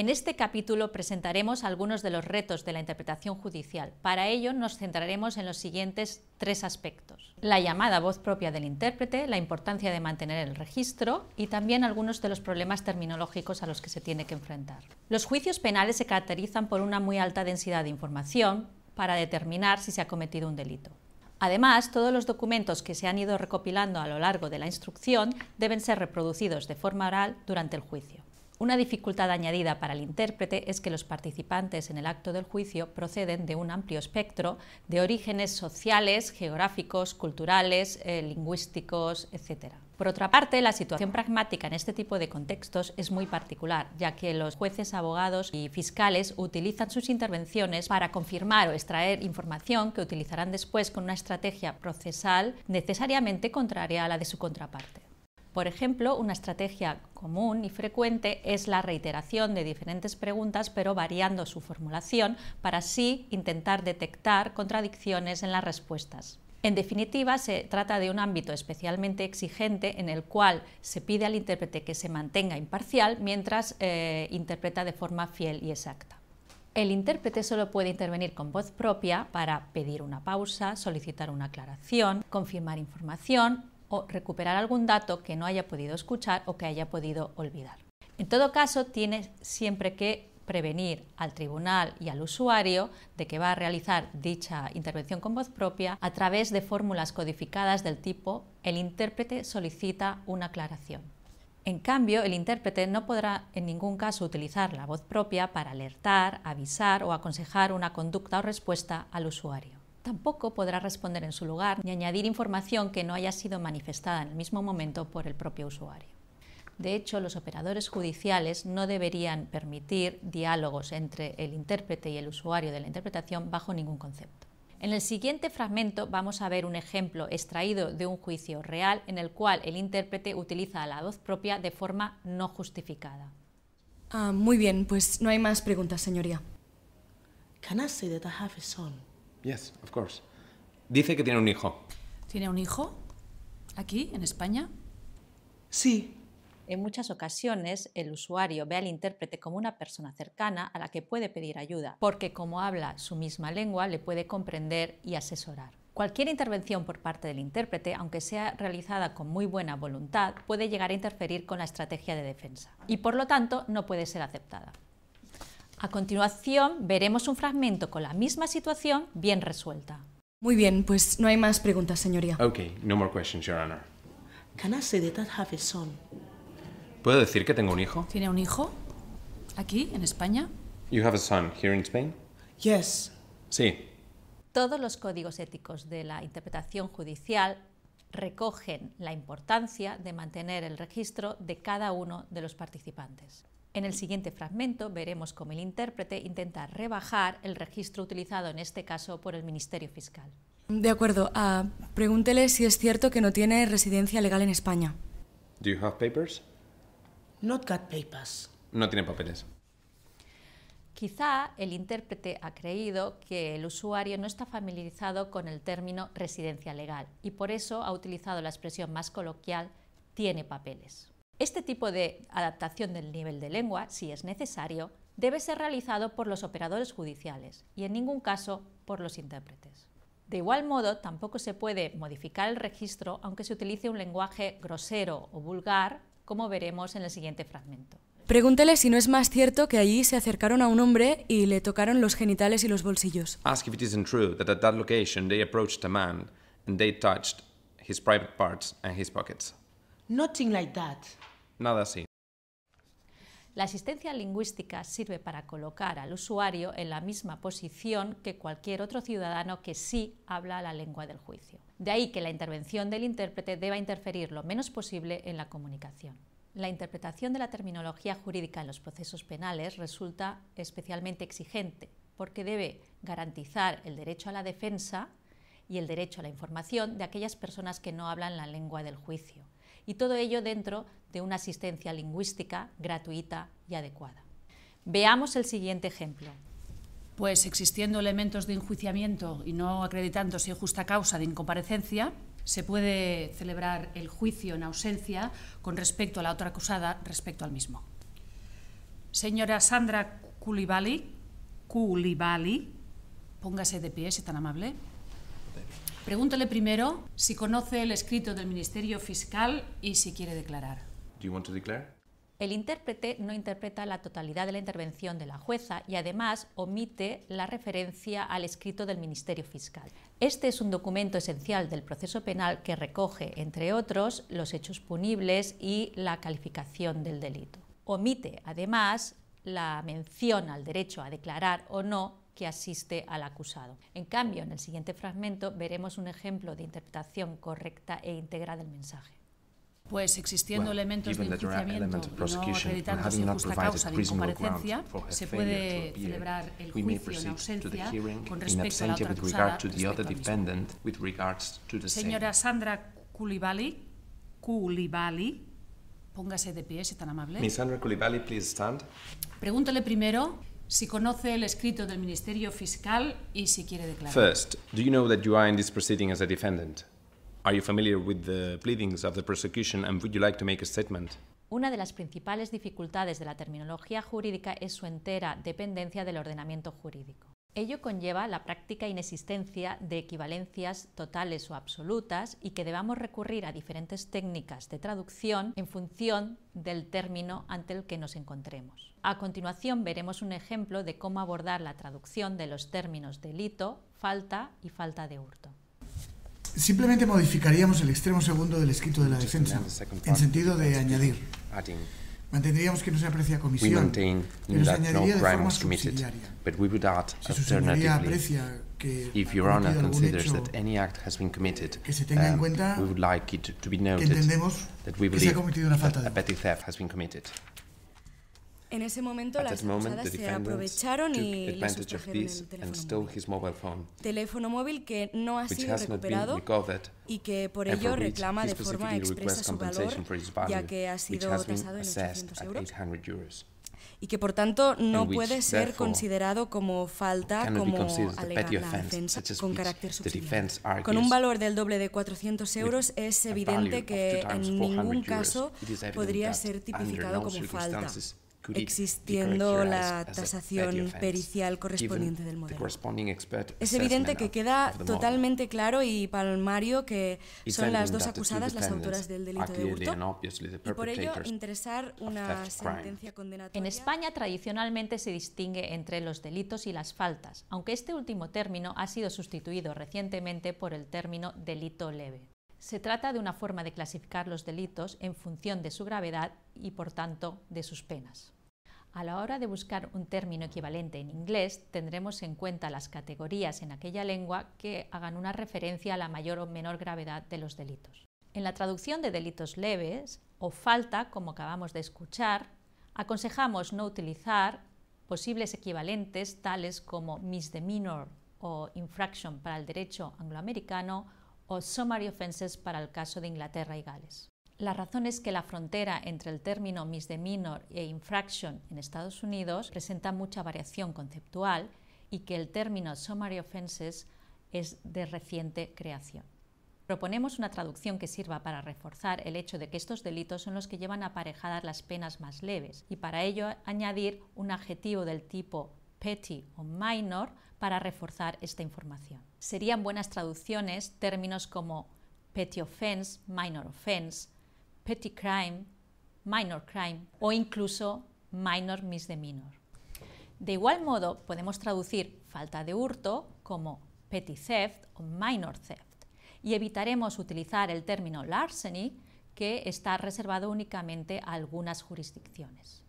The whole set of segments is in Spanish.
En este capítulo presentaremos algunos de los retos de la interpretación judicial. Para ello nos centraremos en los siguientes tres aspectos. La llamada voz propia del intérprete, la importancia de mantener el registro y también algunos de los problemas terminológicos a los que se tiene que enfrentar. Los juicios penales se caracterizan por una muy alta densidad de información para determinar si se ha cometido un delito. Además, todos los documentos que se han ido recopilando a lo largo de la instrucción deben ser reproducidos de forma oral durante el juicio. Una dificultad añadida para el intérprete es que los participantes en el acto del juicio proceden de un amplio espectro de orígenes sociales, geográficos, culturales, eh, lingüísticos, etc. Por otra parte, la situación pragmática en este tipo de contextos es muy particular, ya que los jueces, abogados y fiscales utilizan sus intervenciones para confirmar o extraer información que utilizarán después con una estrategia procesal necesariamente contraria a la de su contraparte. Por ejemplo, una estrategia común y frecuente es la reiteración de diferentes preguntas pero variando su formulación para así intentar detectar contradicciones en las respuestas. En definitiva, se trata de un ámbito especialmente exigente en el cual se pide al intérprete que se mantenga imparcial mientras eh, interpreta de forma fiel y exacta. El intérprete solo puede intervenir con voz propia para pedir una pausa, solicitar una aclaración, confirmar información o recuperar algún dato que no haya podido escuchar o que haya podido olvidar. En todo caso, tiene siempre que prevenir al tribunal y al usuario de que va a realizar dicha intervención con voz propia a través de fórmulas codificadas del tipo el intérprete solicita una aclaración. En cambio, el intérprete no podrá en ningún caso utilizar la voz propia para alertar, avisar o aconsejar una conducta o respuesta al usuario. Tampoco podrá responder en su lugar ni añadir información que no haya sido manifestada en el mismo momento por el propio usuario. De hecho, los operadores judiciales no deberían permitir diálogos entre el intérprete y el usuario de la interpretación bajo ningún concepto. En el siguiente fragmento vamos a ver un ejemplo extraído de un juicio real en el cual el intérprete utiliza la voz propia de forma no justificada. Ah, muy bien, pues no hay más preguntas, señoría. son? Yes, of course. Dice que tiene un hijo. ¿Tiene un hijo? ¿Aquí, en España? Sí. En muchas ocasiones el usuario ve al intérprete como una persona cercana a la que puede pedir ayuda, porque como habla su misma lengua le puede comprender y asesorar. Cualquier intervención por parte del intérprete, aunque sea realizada con muy buena voluntad, puede llegar a interferir con la estrategia de defensa y por lo tanto no puede ser aceptada. A continuación veremos un fragmento con la misma situación bien resuelta. Muy bien, pues no hay más preguntas, señoría. Okay, no more questions, Your Honor. Can I say that I have a son? ¿Puedo decir que tengo un hijo? ¿Tiene un hijo? ¿Aquí, en España? You have a son here in Spain? Yes. Sí. Todos los códigos éticos de la interpretación judicial recogen la importancia de mantener el registro de cada uno de los participantes. En el siguiente fragmento veremos cómo el intérprete intenta rebajar el registro utilizado en este caso por el Ministerio Fiscal. De acuerdo. Ah, pregúntele si es cierto que no tiene residencia legal en España. Do you have papers? Not got papers. No tiene papeles. Quizá el intérprete ha creído que el usuario no está familiarizado con el término residencia legal y por eso ha utilizado la expresión más coloquial tiene papeles. Este tipo de adaptación del nivel de lengua, si es necesario, debe ser realizado por los operadores judiciales y en ningún caso por los intérpretes. De igual modo, tampoco se puede modificar el registro aunque se utilice un lenguaje grosero o vulgar, como veremos en el siguiente fragmento. Pregúntele si no es más cierto que allí se acercaron a un hombre y le tocaron los genitales y los bolsillos. Ask if it isn't true that at that location they approached a man and they touched his private parts and his pockets. Nothing like that nada así. La asistencia lingüística sirve para colocar al usuario en la misma posición que cualquier otro ciudadano que sí habla la lengua del juicio. De ahí que la intervención del intérprete deba interferir lo menos posible en la comunicación. La interpretación de la terminología jurídica en los procesos penales resulta especialmente exigente porque debe garantizar el derecho a la defensa y el derecho a la información de aquellas personas que no hablan la lengua del juicio y todo ello dentro de una asistencia lingüística gratuita y adecuada. Veamos el siguiente ejemplo. Pues existiendo elementos de enjuiciamiento y no acreditándose justa causa de incomparecencia, se puede celebrar el juicio en ausencia con respecto a la otra acusada respecto al mismo. Señora Sandra Koulibaly, póngase de pie si tan amable. Pregúntale primero si conoce el escrito del Ministerio Fiscal y si quiere declarar. El intérprete no interpreta la totalidad de la intervención de la jueza y además omite la referencia al escrito del Ministerio Fiscal. Este es un documento esencial del proceso penal que recoge, entre otros, los hechos punibles y la calificación del delito. Omite, además, la mención al derecho a declarar o no que asiste al acusado. En cambio, en el siguiente fragmento veremos un ejemplo de interpretación correcta e íntegra del mensaje. Pues existiendo elementos de enjuiciamiento no su justa causa de incomparecencia, se puede celebrar el juicio en ausencia con respecto a la otra acusada respecto Señora Sandra Koulibaly, Koulibaly, póngase de pie si tan amable. Miss Sandra please stand. Pregúntale primero si conoce el escrito del Ministerio Fiscal y si quiere declarar. Una de las principales dificultades de la terminología jurídica es su entera dependencia del ordenamiento jurídico. Ello conlleva la práctica inexistencia de equivalencias totales o absolutas y que debamos recurrir a diferentes técnicas de traducción en función del término ante el que nos encontremos. A continuación veremos un ejemplo de cómo abordar la traducción de los términos delito, falta y falta de hurto. Simplemente modificaríamos el extremo segundo del escrito de la defensa, en sentido de añadir. Mantendríamos que no se aprecia comisión, pero se añadiría de forma subsidiaria. Se señoría aprecia que If Your Honor considers that que se tenga en um, cuenta que entendemos que se ha cometido una falta de hurto. En ese momento las acusadas se aprovecharon y le sustrajeron el teléfono móvil. que no ha sido recuperado y que por ello reclama de forma expresa su valor, ya que ha sido tasado en 800 euros y que por tanto no puede ser considerado como falta como alegar la defensa con carácter subsidiario. Con un valor del doble de 400 euros es evidente que en ningún caso podría ser tipificado como falta existiendo la tasación pericial correspondiente del modelo. Es evidente que queda totalmente claro y palmario que son las dos acusadas las autoras del delito de hurto y por ello interesar una sentencia condenatoria. En España tradicionalmente se distingue entre los delitos y las faltas, aunque este último término ha sido sustituido recientemente por el término delito leve. Se trata de una forma de clasificar los delitos en función de su gravedad y, por tanto, de sus penas. A la hora de buscar un término equivalente en inglés, tendremos en cuenta las categorías en aquella lengua que hagan una referencia a la mayor o menor gravedad de los delitos. En la traducción de delitos leves o falta, como acabamos de escuchar, aconsejamos no utilizar posibles equivalentes tales como misdemeanor o infraction para el derecho angloamericano o summary offenses para el caso de Inglaterra y Gales. La razón es que la frontera entre el término misdemeanor e infraction en Estados Unidos presenta mucha variación conceptual y que el término summary offenses es de reciente creación. Proponemos una traducción que sirva para reforzar el hecho de que estos delitos son los que llevan aparejadas las penas más leves y para ello añadir un adjetivo del tipo petty o minor para reforzar esta información. Serían buenas traducciones términos como petty offense, minor offense, petty crime, minor crime o incluso minor misdemeanor. De igual modo, podemos traducir falta de hurto como petty theft o minor theft y evitaremos utilizar el término larceny que está reservado únicamente a algunas jurisdicciones.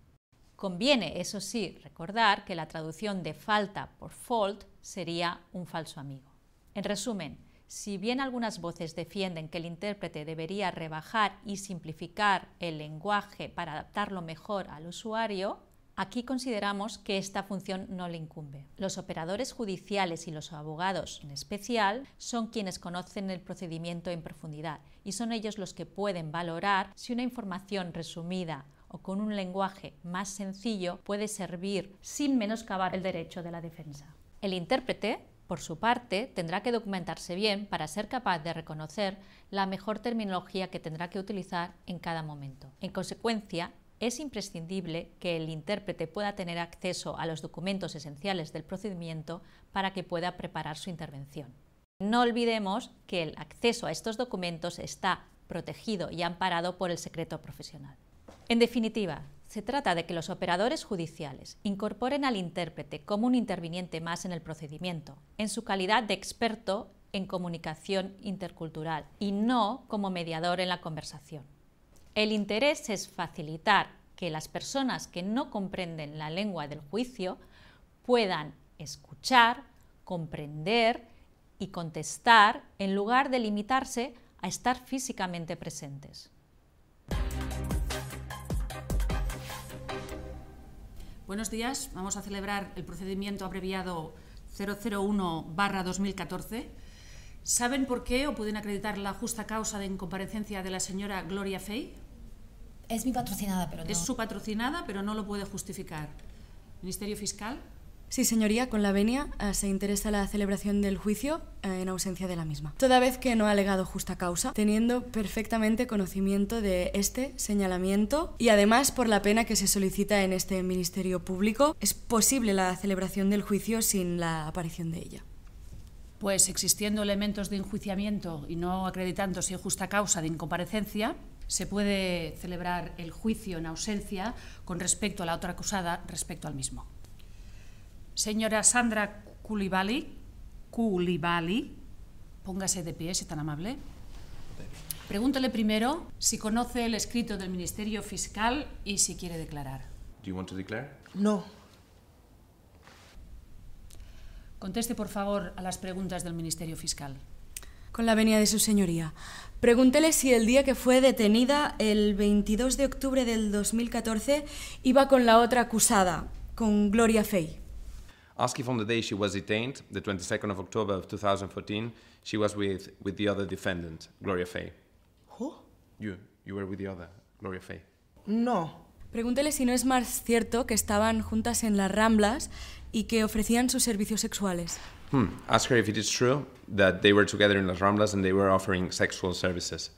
Conviene, eso sí, recordar que la traducción de falta por fault sería un falso amigo. En resumen, si bien algunas voces defienden que el intérprete debería rebajar y simplificar el lenguaje para adaptarlo mejor al usuario, Aquí consideramos que esta función no le incumbe. Los operadores judiciales y los abogados en especial son quienes conocen el procedimiento en profundidad y son ellos los que pueden valorar si una información resumida o con un lenguaje más sencillo puede servir sin menoscabar el derecho de la defensa. El intérprete por su parte, tendrá que documentarse bien para ser capaz de reconocer la mejor terminología que tendrá que utilizar en cada momento. En consecuencia, es imprescindible que el intérprete pueda tener acceso a los documentos esenciales del procedimiento para que pueda preparar su intervención. No olvidemos que el acceso a estos documentos está protegido y amparado por el secreto profesional. En definitiva, se trata de que los operadores judiciales incorporen al intérprete como un interviniente más en el procedimiento, en su calidad de experto en comunicación intercultural y no como mediador en la conversación. El interés es facilitar que las personas que no comprenden la lengua del juicio puedan escuchar, comprender y contestar en lugar de limitarse a estar físicamente presentes. Buenos días. Vamos a celebrar el procedimiento abreviado 001-2014. ¿Saben por qué o pueden acreditar la justa causa de incomparecencia de la señora Gloria Fey? Es mi patrocinada, pero Es su patrocinada, pero no lo puede justificar. Ministerio Fiscal. Sí, señoría, con la venia eh, se interesa la celebración del juicio eh, en ausencia de la misma, toda vez que no ha alegado justa causa, teniendo perfectamente conocimiento de este señalamiento y además por la pena que se solicita en este Ministerio Público, es posible la celebración del juicio sin la aparición de ella. Pues existiendo elementos de enjuiciamiento y no acreditando acreditándose justa causa de incomparecencia, se puede celebrar el juicio en ausencia con respecto a la otra acusada respecto al mismo. Señora Sandra Koulibaly, póngase de pie, si tan amable. Pregúntale primero si conoce el escrito del Ministerio Fiscal y si quiere declarar. Do you No. Conteste, por favor, a las preguntas del Ministerio Fiscal. Con la venia de su señoría. Pregúntele si el día que fue detenida, el 22 de octubre del 2014, iba con la otra acusada, con Gloria Fey. if, from the day she was detained, the 22nd of October of 2014, she was with, with the other defendant, Gloria Fay. Who? You. You were with the other, Gloria Fay. No. Pregúntele si no es más cierto que estaban juntas en las Ramblas y que ofrecían sus servicios sexuales. Hmm. Ask her if it is true that they were together in las Ramblas and they were offering sexual services.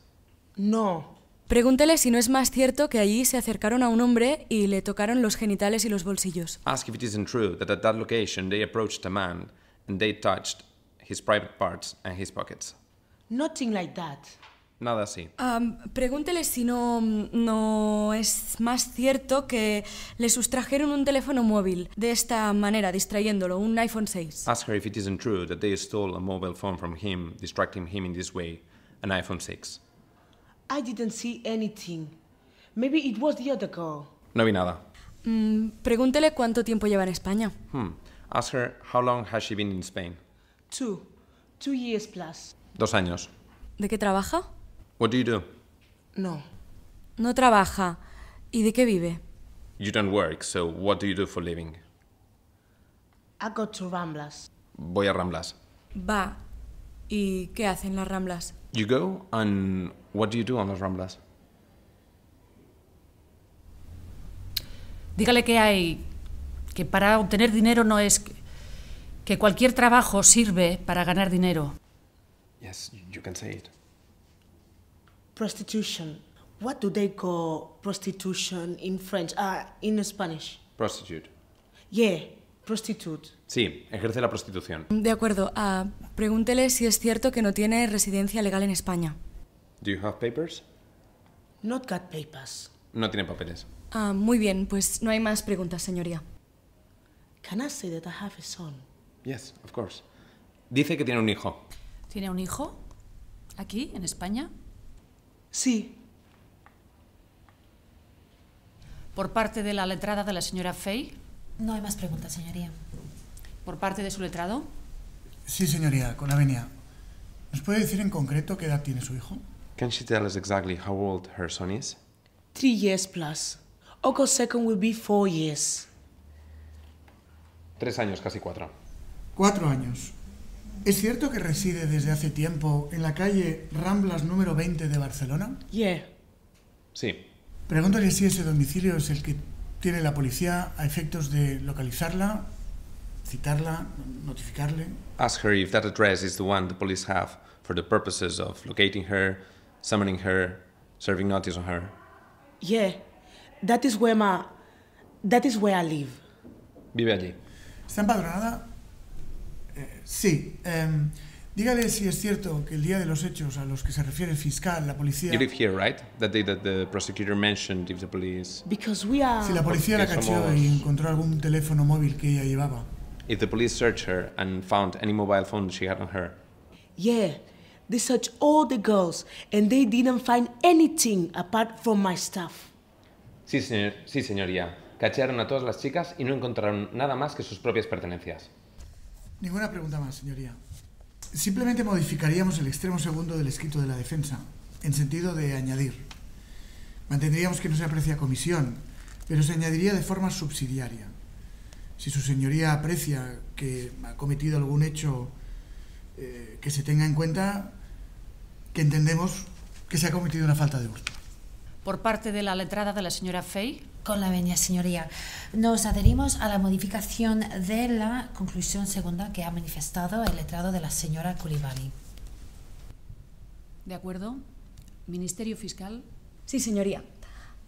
No. Pregúntele si no es más cierto que allí se acercaron a un hombre y le tocaron los genitales y los bolsillos. Ask if it isn't true that at that location they approached a man and they touched his private parts and his pockets. Nothing like that. Nada así. Um, pregúntele si no, no es más cierto que le sustrajeron un teléfono móvil de esta manera, distrayéndolo, un iPhone 6. Ask her if it isn't true that they stole a mobile phone from him, distracting him in this way, an iPhone 6. I didn't see anything. Maybe it was the other girl. No vi nada. Mm, pregúntele cuánto tiempo lleva en España. Hmm. Ask her how long has she been in Spain. Two. Two years plus. Dos años. ¿De qué trabaja? What do you do? No. No trabaja. ¿Y de qué vive? You don't work, so what do you do for living? I go to Ramblas. Voy a Ramblas. Va. ¿Y qué hacen las Ramblas? You go and What do you do on las Ramblas? Dígale que hay que para obtener dinero no es que cualquier trabajo sirve para ganar dinero. Yes, you can say it. Prostitution. What do they call prostitution in French? Ah, in Spanish. Prostitute. Yeah, prostitute. Sí, ejerce la prostitución. De acuerdo. Ah, pregúntele si es cierto que no tiene residencia legal en España. Do you have papers? Not got papers. No tiene papeles. Ah, muy bien, pues no hay más preguntas, señoría. Can I say that I have a son? Yes, of course. Dice que tiene un hijo. ¿Tiene un hijo? ¿Aquí, en España? Sí. ¿Por parte de la letrada de la señora Fay? No hay más preguntas, señoría. ¿Por parte de su letrado? Sí, señoría, con Avenida. ¿Nos puede decir en concreto qué edad tiene su hijo? Can she tell us exactly how old her son is? Three years plus. August 2 will be four years. Tres años, casi cuatro. Cuatro años. ¿Es cierto que reside desde hace tiempo en la calle Ramblas número 20 de Barcelona? Yeah. Sí. Pregúntale si ese domicilio es el que tiene la policía a efectos de localizarla, citarla, notificarle. Ask her if that address is the one the police have for the purposes of locating her, summoning her, serving notice on her. Yeah, that is where my. That is where I live. Vive allí. ¿Está empadronada? Eh, sí. Um, dígale si es cierto que el día de los hechos a los que se refiere el fiscal, la policía. You live here, right? That day that the prosecutor mentioned if the police. Because we are. Si la policía la cachó somos... y encontró algún teléfono móvil que ella llevaba. If the police searched her and found any mobile phone she had on her. Yeah. They searched all the girls and they didn't find anything apart from my stuff. Sí, señor, sí, señoría. Cachearon a todas las chicas y no encontraron nada más que sus propias pertenencias. Ninguna pregunta más, señoría. Simplemente modificaríamos el extremo segundo del escrito de la defensa, en sentido de añadir. Mantendríamos que no se aprecia comisión, pero se añadiría de forma subsidiaria. Si su señoría aprecia que ha cometido algún hecho eh, que se tenga en cuenta que entendemos que se ha cometido una falta de gusto. Por parte de la letrada de la señora Fey. Con la veña, señoría. Nos adherimos a la modificación de la conclusión segunda que ha manifestado el letrado de la señora Culivani. ¿De acuerdo? Ministerio Fiscal. Sí, señoría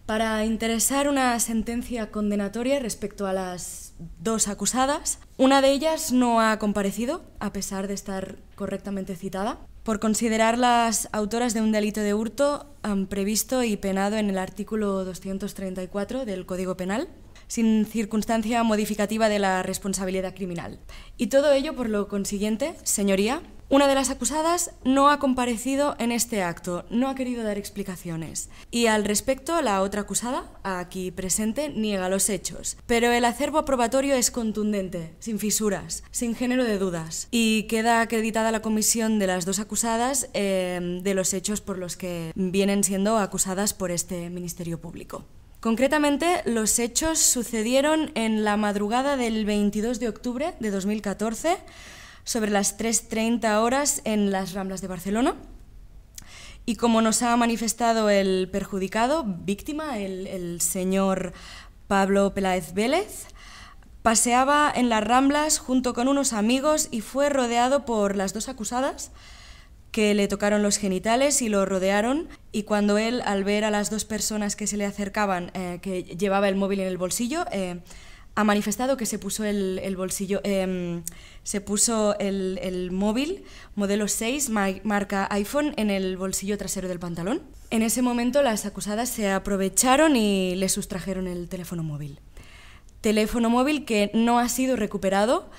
para interesar una sentencia condenatoria respecto a las dos acusadas. Una de ellas no ha comparecido, a pesar de estar correctamente citada, por considerarlas autoras de un delito de hurto previsto y penado en el artículo 234 del Código Penal sin circunstancia modificativa de la responsabilidad criminal. Y todo ello, por lo consiguiente, señoría, una de las acusadas no ha comparecido en este acto, no ha querido dar explicaciones. Y al respecto, la otra acusada, aquí presente, niega los hechos. Pero el acervo aprobatorio es contundente, sin fisuras, sin género de dudas. Y queda acreditada la comisión de las dos acusadas eh, de los hechos por los que vienen siendo acusadas por este Ministerio Público. Concretamente, los hechos sucedieron en la madrugada del 22 de octubre de 2014 sobre las 3.30 horas en las Ramblas de Barcelona. Y como nos ha manifestado el perjudicado, víctima, el, señor Pablo Peláez Vélez, paseaba en las Ramblas junto con unos amigos y fue rodeado por las dos acusadas que le tocaron los genitales y lo rodearon y cuando él, al ver a las dos personas que se le acercaban, eh, que llevaba el móvil en el bolsillo, eh, ha manifestado que se puso el, bolsillo, em, se puso el, móvil modelo 6 marca iPhone en el bolsillo trasero del pantalón. En ese momento las acusadas se aprovecharon y le sustrajeron el teléfono móvil. Teléfono móvil que no ha sido recuperado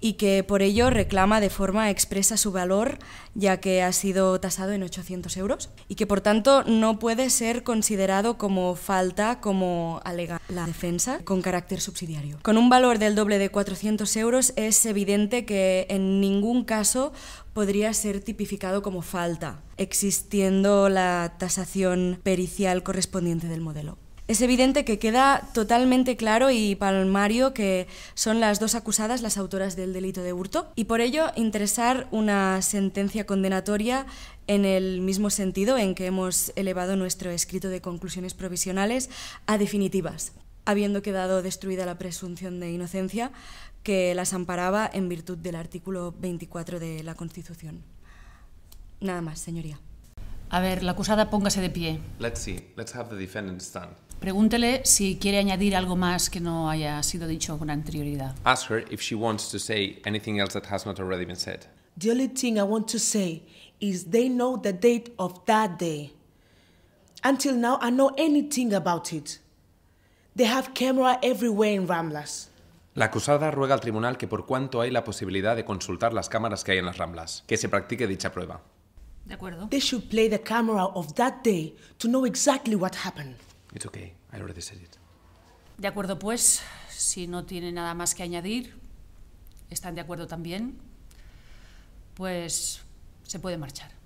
y que por ello reclama de forma expresa su valor, ya que ha sido tasado en 800 euros, y que por tanto no puede ser considerado como falta, como alega la defensa, con carácter subsidiario. Con un valor del doble de 400 euros es evidente que en ningún caso podría ser tipificado como falta, existiendo la tasación pericial correspondiente del modelo. Es evidente que queda totalmente claro y palmario que son las dos acusadas las autoras del delito de hurto y por ello interesar una sentencia condenatoria en el mismo sentido en que hemos elevado nuestro escrito de conclusiones provisionales a definitivas, habiendo quedado destruida la presunción de inocencia que las amparaba en virtud del artículo 24 de la Constitución. Nada más, señoría. A ver, la acusada póngase de pie. Pregúntele si quiere añadir algo más que no haya sido dicho con anterioridad. Ask her if she wants to say anything else that has not already been said. The only thing I want to say is they know the date of that day. Until now, I know anything about it. They have camera everywhere in Ramblas. La acusada ruega al tribunal que por cuanto hay la posibilidad de consultar las cámaras que hay en las Ramblas, que se practique dicha prueba. De acuerdo. They should play the camera of that day to know exactly what happened okay. De acuerdo, pues, si no tiene nada más que añadir, están de acuerdo también, pues se puede marchar.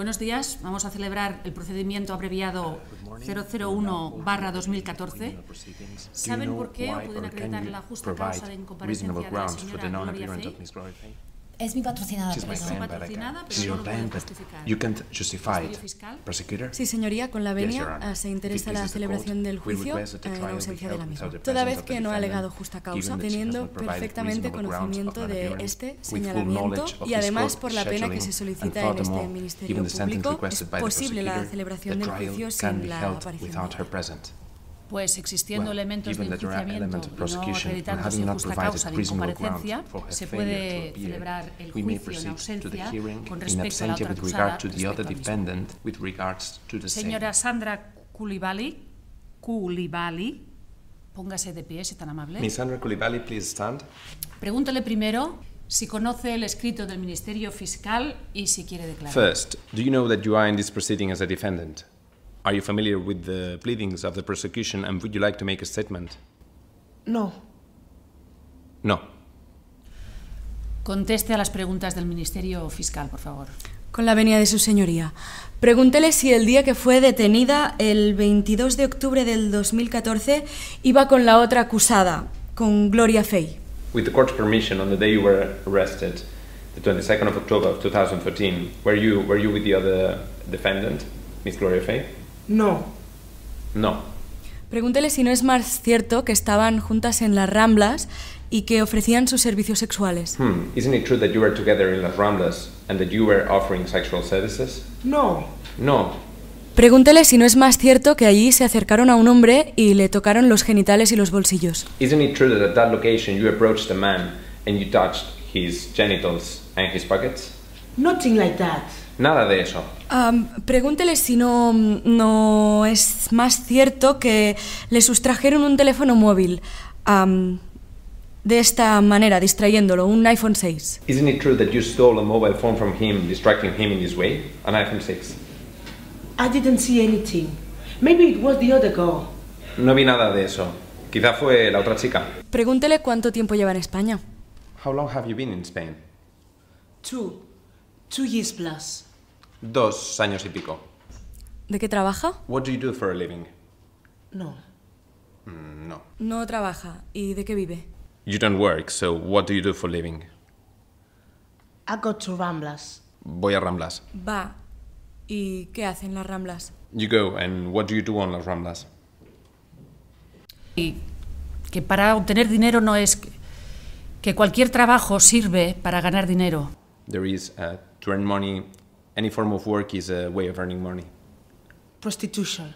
Buenos días. Vamos a celebrar el procedimiento abreviado 001-2014. ¿Saben por qué o pueden acreditar la justa causa de incomparecencia de la señora es mi patrocinada. es mi patrocinada, pero no lo plan, you can't justify it. Prosecutor. Sí, señoría, con la venia yes, ah, se interesa la celebración del juicio en ausencia eh, de la misma. Toda vez que no ha alegado justa causa, teniendo perfectamente conocimiento de este señalamiento y además por la pena que se solicita en este ministerio público, es posible la celebración del juicio sin la aparición pues existiendo elementos de enjuiciamiento y no su justa causa de incomparecencia, se puede celebrar el juicio en ausencia con respecto a la otra acusada respecto Señora Sandra Koulibaly, Koulibaly, póngase de pie si tan amable. Miss Sandra Koulibaly, please stand. Pregúntele primero si conoce el escrito del Ministerio Fiscal y si quiere declarar. First, do you know that you are in this proceeding as a defendant? Are you familiar with the pleadings of the prosecution and would you like to make a statement? No. No. Conteste a las preguntas del Ministerio Fiscal, por favor. Con la venia de su señoría. Pregúntele si el día que fue detenida, el 22 de octubre del 2014, iba con la otra acusada, con Gloria Fey. With the court's permission, on the day you were arrested, the 22nd of October of 2014, were you, were you with the other defendant, Miss Gloria Fey? No. No. Pregúntele si no es más cierto que estaban juntas en las Ramblas y que ofrecían sus servicios sexuales. Hmm. Isn't it true that you were together in las Ramblas and that you were offering sexual services? No. No. Pregúntele si no es más cierto que allí se acercaron a un hombre y le tocaron los genitales y los bolsillos. Isn't it true that at that location you approached a man and you touched his genitals and his pockets? Nothing like that. Nada de eso. Um, pregúntele si no, no es más cierto que le sustrajeron un teléfono móvil. Um, de esta manera, distrayéndolo, un iPhone 6. Isn't it true that you stole a mobile phone from him, distracting him in this way? An iPhone 6. I didn't see anything. Maybe it was the other girl. No vi nada de eso. Quizá fue la otra chica. Pregúntele cuánto tiempo lleva en España. How long have you been in Spain? Two. Two years plus. Dos años y pico. ¿De qué trabaja? What do you do for a living? No. Mm, no. No trabaja. ¿Y de qué vive? You don't work, so what do you do for a living? I go to Ramblas. Voy a Ramblas. Va. ¿Y qué en las Ramblas? You go, and what do you do on las Ramblas? Y que para obtener dinero no es que cualquier trabajo sirve para ganar dinero. There is a uh, to earn money any form of work is a way of earning money. Prostitution.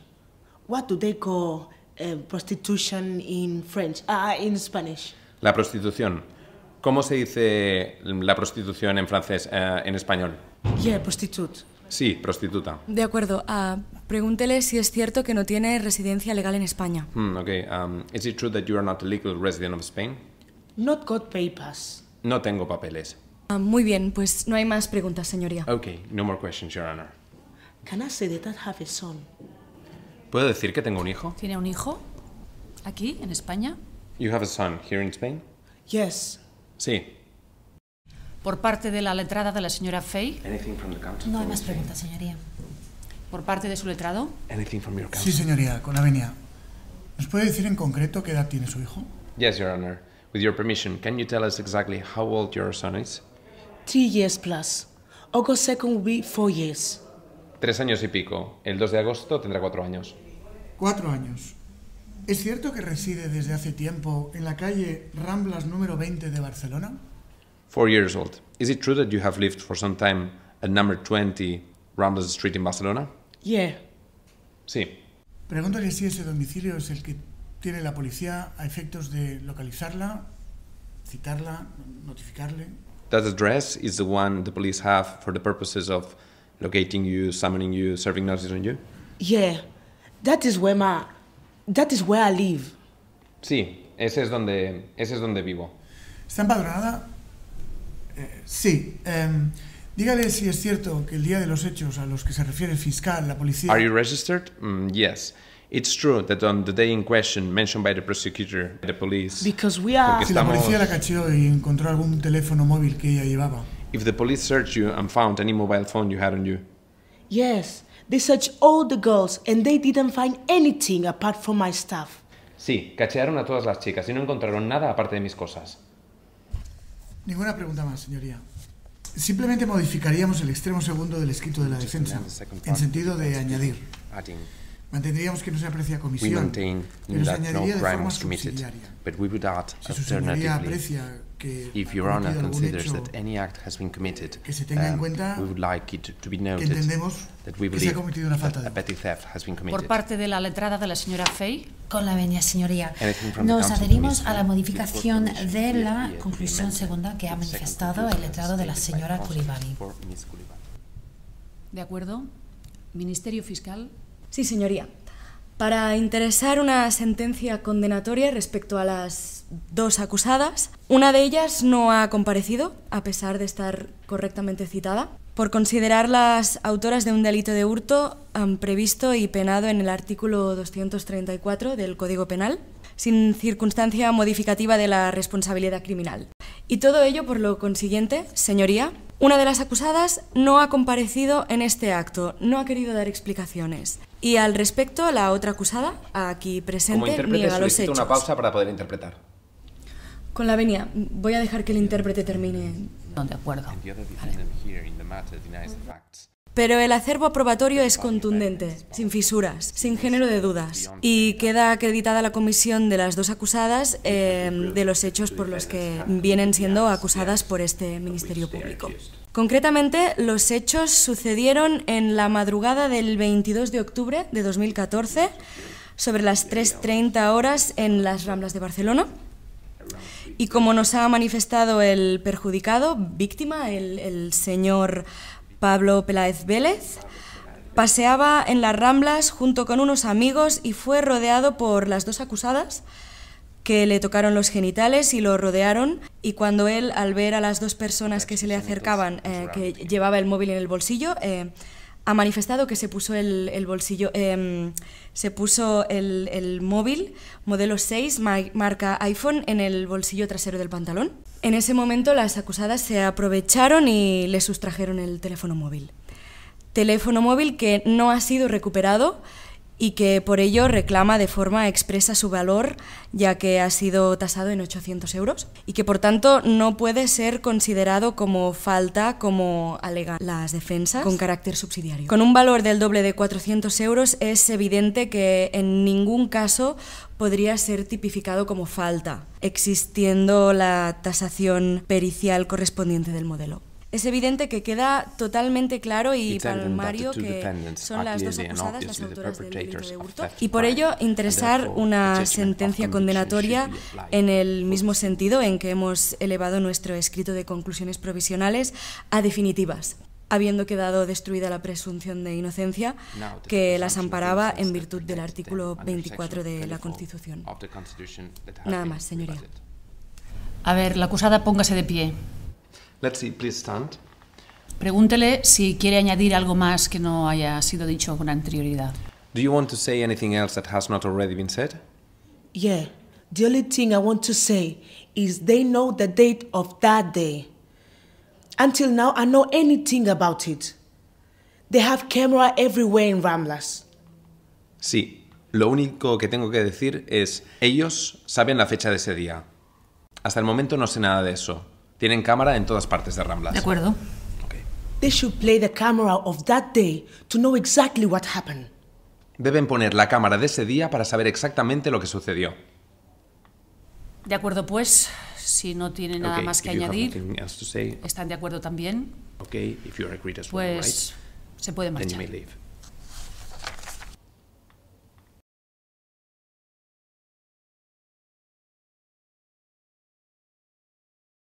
What do they call eh, prostitution in French? Ah, uh, in Spanish. La prostitución. ¿Cómo se dice la prostitución en francés, uh, en español? Yeah, prostitute. Sí, prostituta. De acuerdo. Ah, pregúntele si es cierto que no tiene residencia legal en España. Hmm, okay. Um, is it true that you are not a legal resident of Spain? Not got papers. No tengo papeles. Ah, muy bien, pues no hay más preguntas, señoría. Okay, no more questions, Your Honor. Can I say that I have a son? ¿Puedo decir que tengo un hijo? ¿Tiene un hijo? ¿Aquí, en España? You have a son here in Spain? Yes. Sí. Por parte de la letrada de la señora Fay. Anything from the counsel? No hay más preguntas, señoría. Por parte de su letrado. Anything from your counsel? Sí, señoría, con avenia. ¿Nos puede decir en concreto qué edad tiene su hijo? Yes, Your Honor. With your permission, can you tell us exactly how old your son is? Three years plus. August 2 will be four years. Tres años y pico. El 2 de agosto tendrá cuatro años. Cuatro años. ¿Es cierto que reside desde hace tiempo en la calle Ramblas número 20 de Barcelona? Four years old. Is it true that you have lived for some time at number 20 Ramblas Street in Barcelona? Yeah. Sí. Pregúntale si ese domicilio es el que tiene la policía a efectos de localizarla, citarla, notificarle. That address is the one the police have for the purposes of locating you, summoning you, serving notices on you? Yeah, that is where my, that is where I live. Sí, ese es donde, ese es donde vivo. ¿Está empadronada? Eh, sí. Um, dígale si es cierto que el día de los hechos a los que se refiere el fiscal, la policía. Are you registered? Mm, yes. It's true that on the day in question mentioned by the prosecutor, the police. Because we are. Si la policía la cachó y encontró algún teléfono móvil que ella llevaba. If the police searched you and found any mobile phone you had on you. Yes, they searched all the girls and they didn't find anything apart from my stuff. Sí, cachearon a todas las chicas y no encontraron nada aparte de mis cosas. Ninguna pregunta más, señoría. Simplemente modificaríamos el extremo segundo del escrito de la defensa en sentido de añadir. Mantendríamos que no se aprecia comisión, pero se añadiría de forma subsidiaria. Si su señoría aprecia que if ha cometido considers hecho, that any act has been committed, um, we would like it to be noted that we petty theft has been Por parte de la letrada de la señora Fay, Con la venia, señoría. Nos adherimos a la modificación de la conclusión segunda que ha manifestado el letrado de la señora Koulibaly. ¿De acuerdo? Ministerio Fiscal. Sí, señoría. Para interesar una sentencia condenatoria respecto a las dos acusadas, una de ellas no ha comparecido, a pesar de estar correctamente citada, por considerarlas autoras de un delito de hurto previsto y penado en el artículo 234 del Código Penal sin circunstancia modificativa de la responsabilidad criminal. Y todo ello, por lo consiguiente, señoría, una de las acusadas no ha comparecido en este acto, no ha querido dar explicaciones. Y al respecto, la otra acusada, aquí presente, niega los hechos. una pausa para poder interpretar. Con la venia, voy a dejar que el intérprete termine. No, de acuerdo. Pero el acervo aprobatorio es contundente, sin fisuras, sin género de dudas. Y queda acreditada la comisión de las dos acusadas eh, de los hechos por los que vienen siendo acusadas por este Ministerio Público. Concretamente, los hechos sucedieron en la madrugada del 22 de octubre de 2014, sobre las 3.30 horas en las Ramblas de Barcelona. Y como nos ha manifestado el perjudicado, víctima, el, el señor Pablo Peláez Vélez, paseaba en las Ramblas junto con unos amigos y fue rodeado por las dos acusadas que le tocaron los genitales y lo rodearon y cuando él al ver a las dos personas que se le acercaban eh, que llevaba el móvil en el bolsillo eh, ha manifestado que se puso el, bolsillo eh, se puso el, móvil modelo 6 marca iPhone en el bolsillo trasero del pantalón en ese momento las acusadas se aprovecharon y le sustrajeron el teléfono móvil. Teléfono móvil que no ha sido recuperado y que por ello reclama de forma expresa su valor, ya que ha sido tasado en 800 euros, y que por tanto no puede ser considerado como falta, como alegan las defensas, con carácter subsidiario. Con un valor del doble de 400 euros es evidente que en ningún caso podría ser tipificado como falta, existiendo la tasación pericial correspondiente del modelo. Es evidente que queda totalmente claro y palmario que son las dos acusadas las autoras del delito de hurto y por ello interesar una sentencia condenatoria en el mismo sentido en que hemos elevado nuestro escrito de conclusiones provisionales a definitivas habiendo quedado destruida la presunción de inocencia que las amparaba en virtud del artículo 24 de la Constitución. Nada más, señoría. A ver, la acusada póngase de pie. Let's see, please stand. Pregúntele si quiere añadir algo más que no haya sido dicho con anterioridad. Do you want to say anything else that has not already been said? Yeah. The only thing I want to say is they know the date of that day. Until now, I know anything about it. They have camera everywhere in Ramlas. Sí, lo único que tengo que decir es, ellos saben la fecha de ese día. Hasta el momento no sé nada de eso, tienen cámara en todas partes de Ramblas. De acuerdo. They should play the camera of that day to know exactly what happened. Deben poner la cámara de ese día para saber exactamente lo que sucedió. De acuerdo, pues, si no tienen nada más que añadir, ¿están de acuerdo también? Okay, if as well, pues se puede marchar.